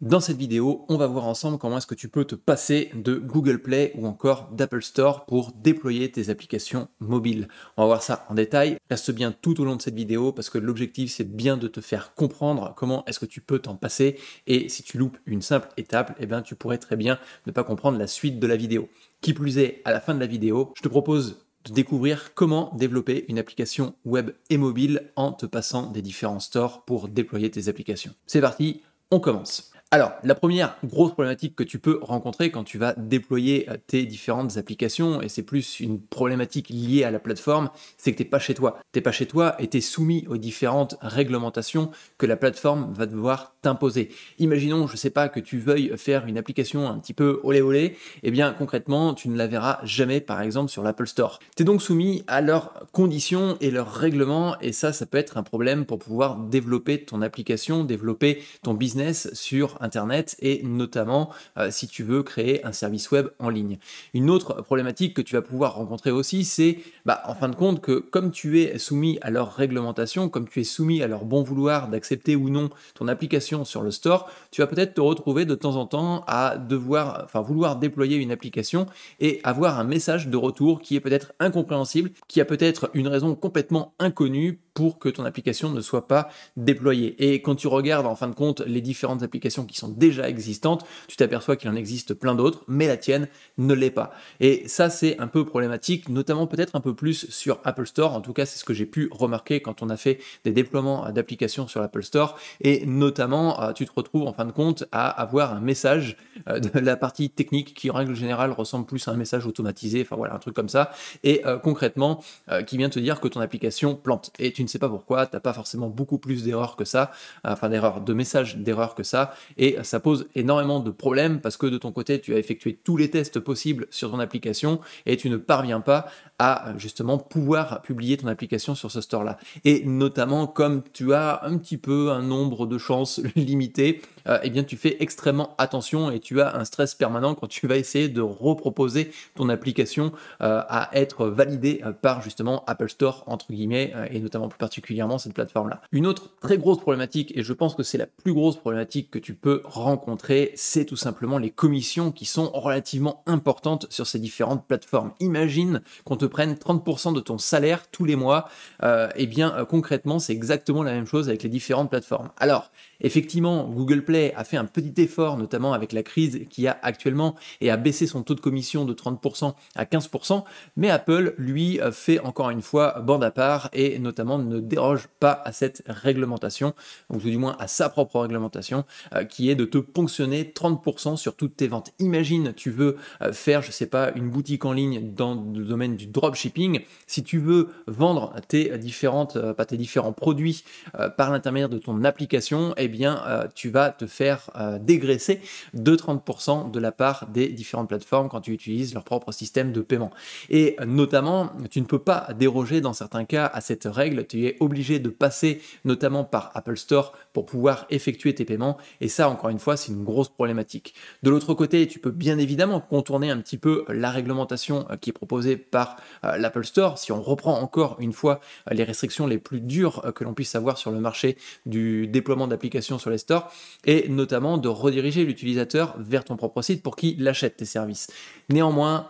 Dans cette vidéo, on va voir ensemble comment est-ce que tu peux te passer de Google Play ou encore d'Apple Store pour déployer tes applications mobiles. On va voir ça en détail. Reste bien tout au long de cette vidéo parce que l'objectif c'est bien de te faire comprendre comment est-ce que tu peux t'en passer et si tu loupes une simple étape, eh bien tu pourrais très bien ne pas comprendre la suite de la vidéo. Qui plus est, à la fin de la vidéo, je te propose de découvrir comment développer une application web et mobile en te passant des différents stores pour déployer tes applications. C'est parti, on commence. Alors, la première grosse problématique que tu peux rencontrer quand tu vas déployer euh, tes différentes applications, et c'est plus une problématique liée à la plateforme, c'est que tu n'es pas chez toi. Tu n'es pas chez toi et tu es soumis aux différentes réglementations que la plateforme va devoir t'imposer. Imaginons, je ne sais pas, que tu veuilles faire une application un petit peu olé olé, eh bien concrètement, tu ne la verras jamais par exemple sur l'Apple Store. Tu es donc soumis à leurs conditions et leurs règlements, et ça, ça peut être un problème pour pouvoir développer ton application, développer ton business sur Internet et notamment euh, si tu veux créer un service web en ligne. Une autre problématique que tu vas pouvoir rencontrer aussi, c'est bah, en fin de compte que comme tu es soumis à leur réglementation, comme tu es soumis à leur bon vouloir d'accepter ou non ton application sur le store, tu vas peut-être te retrouver de temps en temps à devoir, enfin vouloir déployer une application et avoir un message de retour qui est peut-être incompréhensible, qui a peut-être une raison complètement inconnue pour que ton application ne soit pas déployée. Et quand tu regardes en fin de compte les différentes applications qui sont déjà existantes, tu t'aperçois qu'il en existe plein d'autres, mais la tienne ne l'est pas. Et ça, c'est un peu problématique, notamment peut-être un peu plus sur Apple Store. En tout cas, c'est ce que j'ai pu remarquer quand on a fait des déploiements d'applications sur l'Apple Store. Et notamment, euh, tu te retrouves en fin de compte à avoir un message euh, de la partie technique qui, en règle générale, ressemble plus à un message automatisé, enfin voilà, un truc comme ça. Et euh, concrètement, qui vient te dire que ton application plante. Et tu ne sais pas pourquoi, t'as pas forcément beaucoup plus d'erreurs que ça, enfin d'erreurs, de messages d'erreurs que ça, et ça pose énormément de problèmes parce que de ton côté, tu as effectué tous les tests possibles sur ton application et tu ne parviens pas à justement pouvoir publier ton application sur ce store-là. Et notamment comme tu as un petit peu un nombre de chances limitées, euh, eh bien tu fais extrêmement attention et tu as un stress permanent quand tu vas essayer de reproposer ton application euh, à être validée euh, par justement Apple Store entre guillemets et notamment plus particulièrement cette plateforme là. Une autre très grosse problématique et je pense que c'est la plus grosse problématique que tu peux rencontrer, c'est tout simplement les commissions qui sont relativement importantes sur ces différentes plateformes. Imagine qu'on te prenne 30% de ton salaire tous les mois, et eh bien concrètement c'est exactement la même chose avec les différentes plateformes. Alors Effectivement, Google Play a fait un petit effort, notamment avec la crise qu'il y a actuellement, et a baissé son taux de commission de 30% à 15%, mais Apple, lui, euh, fait encore une fois bande à part et notamment ne déroge pas à cette réglementation, ou du moins à sa propre réglementation, euh, qui est de te ponctionner 30% sur toutes tes ventes. Imagine, tu veux euh, faire, je ne sais pas, une boutique en ligne dans le domaine du dropshipping, si tu veux vendre tes différentes, tes différents produits par l'intermédiaire de ton application, et eh eh bien, euh, tu vas te faire euh, dégraisser de 30% de la part des différentes plateformes quand tu utilises leur propre système de paiement. Et notamment, tu ne peux pas déroger dans certains cas à cette règle. Tu es obligé de passer notamment par Apple Store pour pouvoir effectuer tes paiements. Et ça, encore une fois, c'est une grosse problématique. De l'autre côté, tu peux bien évidemment contourner un petit peu la réglementation euh, qui est proposée par l'Apple Store. Si on reprend encore une fois les restrictions les plus dures que l'on puisse avoir sur le marché du déploiement d'applications sur les stores et notamment de rediriger l'utilisateur vers ton propre site pour qu'il achète tes services. Néanmoins,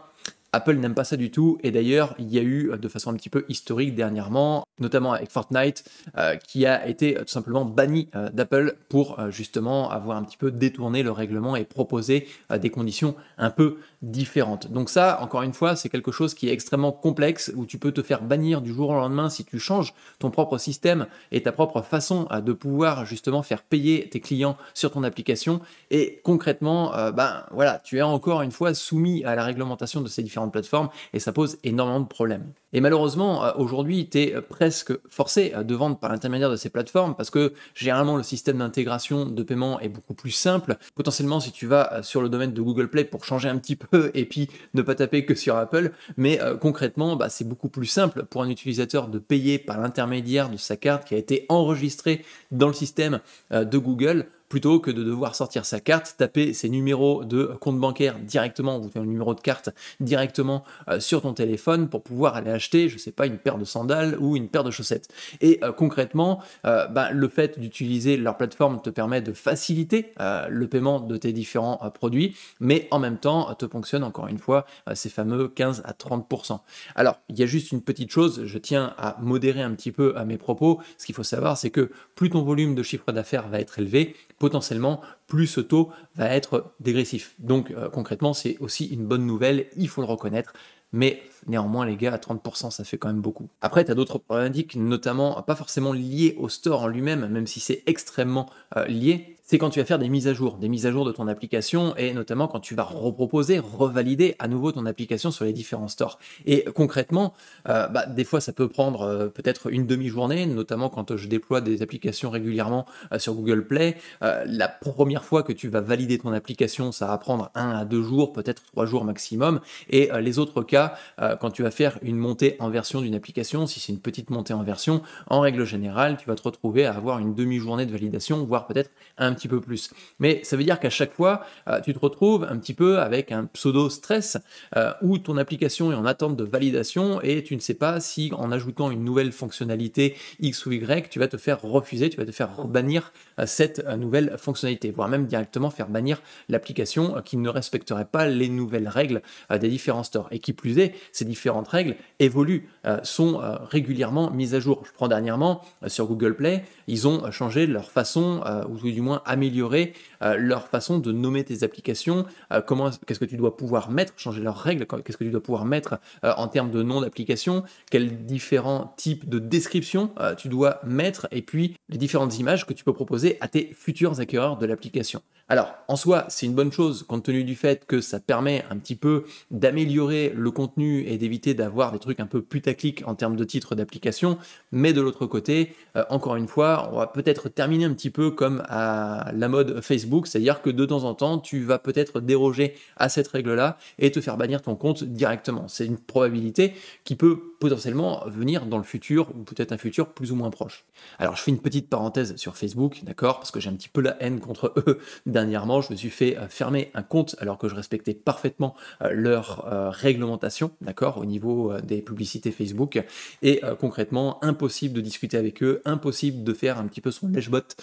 Apple n'aime pas ça du tout et d'ailleurs il y a eu de façon un petit peu historique dernièrement, notamment avec Fortnite, euh, qui a été euh, tout simplement banni euh, d'Apple pour justement avoir un petit peu détourné le règlement et proposer des conditions un peu différentes. Donc ça, encore une fois, c'est quelque chose qui est extrêmement complexe, où tu peux te faire bannir du jour au lendemain si tu changes ton propre système et ta propre façon euh, de pouvoir justement faire payer tes clients sur ton application. Et concrètement, euh, ben voilà, tu es encore une fois soumis à la réglementation de ces différentes plateformes et ça pose énormément de problèmes. Et malheureusement, euh, aujourd'hui, tu es euh, presque forcé euh, de vendre par l'intermédiaire de ces plateformes parce que généralement le système d'intégration de paiement est beaucoup plus simple. Potentiellement, si tu vas sur le domaine de Google Play pour changer un petit peu et puis ne pas taper que sur Apple, mais concrètement, bah, c'est beaucoup plus simple pour un utilisateur de payer par l'intermédiaire de sa carte qui a été enregistrée dans le système de Google plutôt que de devoir sortir sa carte, taper ses numéros de compte bancaire directement ou un numéro de carte directement euh, sur ton téléphone pour pouvoir aller acheter, je ne sais pas, une paire de sandales ou une paire de chaussettes. Et euh, concrètement, euh, bah, le fait d'utiliser leur plateforme te permet de faciliter le paiement de tes différents produits, mais en même temps te ponctionne encore une fois ces fameux 15 à 30%. Alors, il y a juste une petite chose, je tiens à modérer un petit peu à mes propos. Ce qu'il faut savoir, c'est que plus ton volume de chiffre d'affaires va être élevé, potentiellement plus ce taux va être dégressif. Donc euh, concrètement, c'est aussi une bonne nouvelle, il faut le reconnaître. Mais néanmoins, les gars, à 30%, ça fait quand même beaucoup. Après, tu as d'autres problématiques, notamment pas forcément liées au store en lui-même, même si c'est extrêmement euh, lié, c'est quand tu vas faire des mises à jour, des mises à jour de ton application et notamment quand tu vas reproposer, revalider à nouveau ton application sur les différents stores. Et concrètement, euh, bah, des fois ça peut prendre euh, peut-être une demi-journée, notamment quand je déploie des applications régulièrement euh, sur Google Play. la première fois que tu vas valider ton application, ça va prendre un à deux jours, peut-être trois jours maximum. Et les autres cas, quand tu vas faire une montée en version d'une application, si c'est une petite montée en version, en règle générale, tu vas te retrouver à avoir une demi-journée de validation, voire peut-être un petit peu plus. Mais ça veut dire qu'à chaque fois, euh, tu te retrouves un petit peu avec un pseudo-stress euh, où ton application est en attente de validation et tu ne sais pas si en ajoutant une nouvelle fonctionnalité X ou Y, tu vas te faire refuser, tu vas te faire bannir euh, cette nouvelle fonctionnalité, voire même directement faire bannir l'application qui ne respecterait pas les nouvelles règles des différents stores. Et qui plus est, ces différentes règles évoluent, sont régulièrement mises à jour. Je prends dernièrement sur Google Play, ils ont changé leur façon, ou du moins améliorer euh, leur façon de nommer tes applications, euh, comment, qu'est-ce que tu dois pouvoir mettre, changer leurs règles, qu'est-ce que tu dois pouvoir mettre euh, en termes de nom d'application, quels différents types de descriptions tu dois mettre, et puis les différentes images que tu peux proposer à tes futurs acquéreurs de l'application. Alors, en soi, c'est une bonne chose compte tenu du fait que ça permet un petit peu d'améliorer le contenu et d'éviter d'avoir des trucs un peu putaclic en termes de titre d'application. Mais de l'autre côté, encore une fois, on va peut-être terminer un petit peu comme à la, mode Facebook, c'est-à-dire que de temps en temps, tu vas peut-être déroger à cette règle-là et te faire bannir ton compte directement. C'est une probabilité qui peut potentiellement venir dans le futur ou peut-être un futur plus ou moins proche. Alors je fais une petite parenthèse sur Facebook, d'accord, parce que j'ai un petit peu la haine contre eux dernièrement. Je me suis fait euh, fermer un compte alors que je respectais parfaitement euh, leur euh, réglementation, d'accord, au niveau des publicités Facebook. Et concrètement, impossible de discuter avec eux, impossible de faire un petit peu son lèche-botte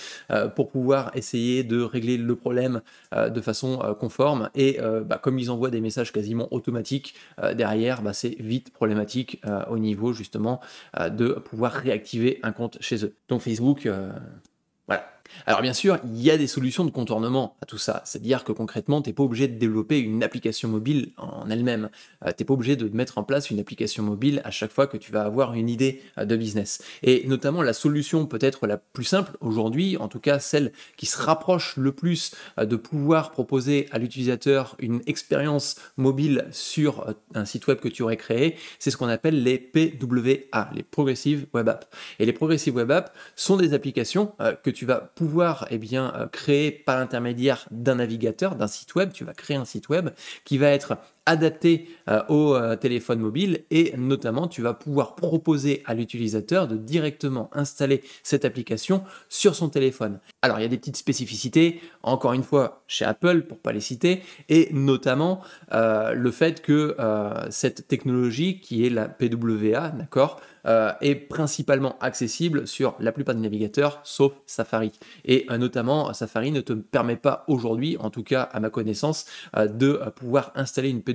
pour pouvoir essayer essayer de régler le problème euh, de façon euh, conforme. Et euh, bah, comme ils envoient des messages quasiment automatiques derrière, bah, c'est vite problématique au niveau justement de pouvoir réactiver un compte chez eux. Donc Facebook, voilà. Alors bien sûr, il y a des solutions de contournement à tout ça, c'est-à-dire que concrètement, tu n'es pas obligé de développer une application mobile en elle-même, euh, Tu n'es pas obligé de mettre en place une application mobile à chaque fois que tu vas avoir une idée euh, de business. Et notamment la solution peut-être la plus simple aujourd'hui, en tout cas celle qui se rapproche le plus euh, de pouvoir proposer à l'utilisateur une expérience mobile sur un site web que tu aurais créé, c'est ce qu'on appelle les PWA, les Progressive Web Apps. Et les Progressive Web Apps sont des applications que tu vas pouvoir eh bien, euh, créer par l'intermédiaire d'un navigateur, d'un site web, tu vas créer un site web qui va être adapté euh, au euh, téléphone mobile et notamment tu vas pouvoir proposer à l'utilisateur de directement installer cette application sur son téléphone. Alors il y a des petites spécificités, encore une fois chez Apple pour pas les citer, et notamment euh, le fait que cette technologie qui est la PWA, d'accord, est principalement accessible sur la plupart des navigateurs sauf Safari. Et notamment Safari ne te permet pas aujourd'hui, en tout cas à ma connaissance, de pouvoir installer une PWA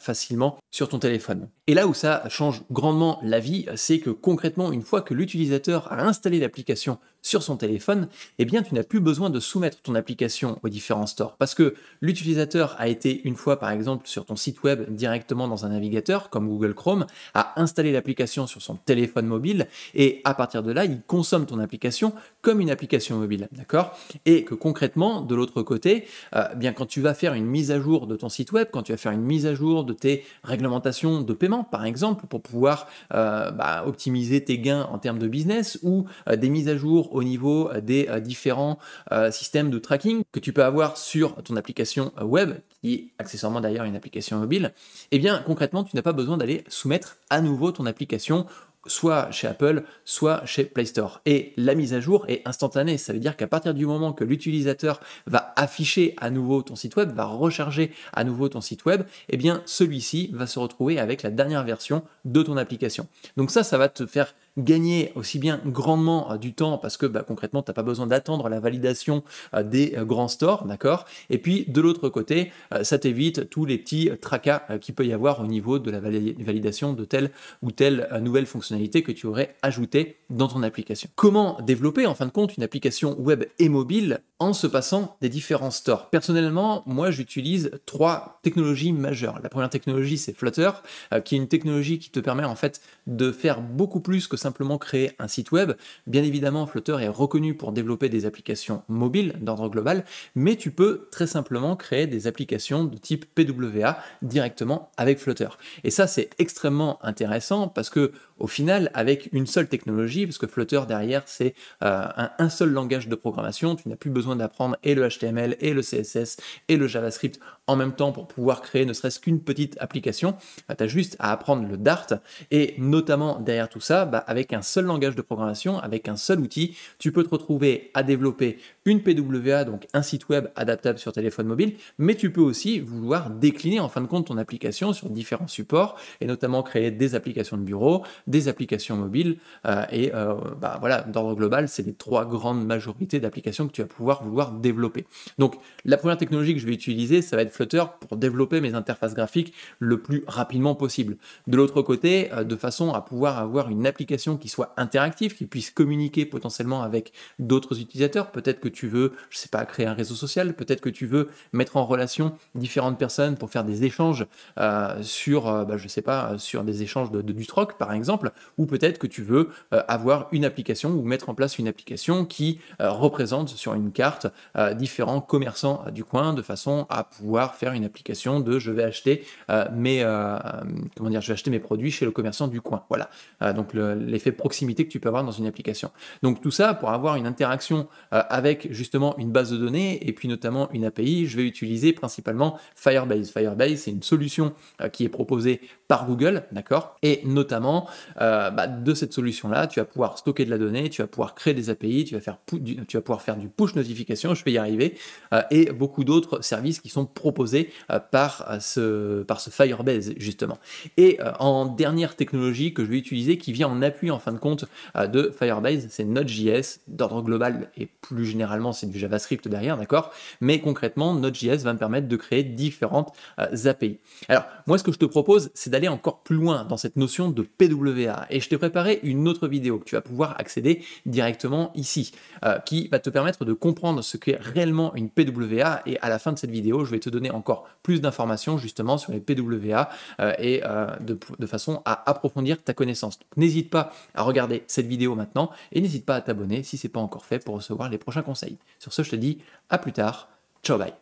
facilement sur ton téléphone. Et là où ça change grandement la vie, c'est que concrètement, une fois que l'utilisateur a installé l'application sur son téléphone, eh bien tu n'as plus besoin de soumettre ton application aux différents stores parce que l'utilisateur a été une fois par exemple sur ton site web directement dans un navigateur comme Google Chrome, a installé l'application sur son téléphone mobile et à partir de là, il consomme ton application comme une application mobile, d'accord Et que concrètement, de l'autre côté, euh, eh bien quand tu vas faire une mise à jour de ton site web, quand tu vas faire une mise à jour de tes réglementations de paiement par exemple pour pouvoir euh, bah, optimiser tes gains en termes de business ou euh, des mises à jour au niveau euh, des euh, différents euh, systèmes de tracking que tu peux avoir sur ton application web, qui est accessoirement d'ailleurs une application mobile, et eh bien concrètement, tu n'as pas besoin d'aller soumettre à nouveau ton application soit chez Apple, soit chez Play Store. Et la mise à jour est instantanée. Ça veut dire qu'à partir du moment que l'utilisateur va afficher à nouveau ton site web, va recharger à nouveau ton site web, et eh bien celui-ci va se retrouver avec la dernière version de ton application. Donc ça, ça va te faire gagner aussi bien grandement euh, du temps parce que bah, concrètement, tu n'as pas besoin d'attendre la validation euh, des euh, grands stores, d'accord Et puis de l'autre côté, ça t'évite tous les petits tracas qu'il peut y avoir au niveau de la validation de telle ou telle nouvelle fonctionnalité que tu aurais ajoutée dans ton application. Comment développer en fin de compte une application web et mobile en se passant des différents stores Personnellement, moi j'utilise trois technologies majeures. La première technologie, c'est Flutter, qui est une technologie qui te permet en fait de faire beaucoup plus que ça simplement créer un site web. Bien évidemment, Flutter est reconnu pour développer des applications mobiles d'ordre global, mais tu peux très simplement créer des applications de type PWA directement avec Flutter. Et ça, c'est extrêmement intéressant parce que au final, avec une seule technologie, parce que Flutter derrière, c'est euh, un, seul langage de programmation, tu n'as plus besoin d'apprendre et le HTML et le CSS et le JavaScript en même temps pour pouvoir créer ne serait-ce qu'une petite application. Bah, tu as juste à apprendre le Dart et notamment derrière tout ça, bah, avec un seul langage de programmation, avec un seul outil, tu peux te retrouver à développer une PWA, donc un site web adaptable sur téléphone mobile, mais tu peux aussi vouloir décliner en fin de compte ton application sur différents supports et notamment créer des applications de bureau, des applications mobiles euh, et euh, bah, voilà, d'ordre global, c'est les trois grandes majorités d'applications que tu vas pouvoir vouloir développer. Donc la première technologie que je vais utiliser, ça va être Flutter pour développer mes interfaces graphiques le plus rapidement possible. De l'autre côté, euh, de façon à pouvoir avoir une application qui soit interactive, qui puisse communiquer potentiellement avec d'autres utilisateurs, peut-être que tu tu veux, je sais pas, créer un réseau social, peut-être que tu veux mettre en relation différentes personnes pour faire des échanges euh, sur, euh, bah, je sais pas, sur des échanges de, du troc par exemple, ou peut-être que tu veux euh, avoir une application ou mettre en place une application qui représente sur une carte différents commerçants du coin de façon à pouvoir faire une application de je vais acheter mes comment dire, je vais acheter mes produits chez le commerçant du coin. Voilà. donc l'effet proximité que tu peux avoir dans une application. Donc tout ça pour avoir une interaction avec justement une base de données et puis notamment une API, je vais utiliser principalement Firebase. Firebase, c'est une solution euh, qui est proposée par Google, d'accord Et notamment, euh, bah, de cette solution-là, tu vas pouvoir stocker de la donnée, tu vas pouvoir créer des API, tu vas, faire pouvoir faire du push notification, je vais y arriver, euh, et beaucoup d'autres services qui sont proposés euh, par, ce, par ce Firebase, justement. Et en dernière technologie que je vais utiliser, qui vient en appui, en fin de compte, de Firebase, c'est Node.js, d'ordre global, et plus généralement, c'est du JavaScript derrière, d'accord Mais concrètement, Node.js va me permettre de créer différentes API. Alors, moi, ce que je te propose, c'est d'aller aller encore plus loin dans cette notion de PWA. Et je t'ai préparé une autre vidéo que tu vas pouvoir accéder directement ici, euh, qui va te permettre de comprendre ce qu'est réellement une PWA. Et à la fin de cette vidéo, je vais te donner encore plus d'informations justement sur les PWA euh, et euh, de, de, façon à approfondir ta connaissance. N'hésite pas à regarder cette vidéo maintenant et n'hésite pas à t'abonner si ce n'est pas encore fait pour recevoir les prochains conseils. Sur ce, je te dis à plus tard. Ciao, bye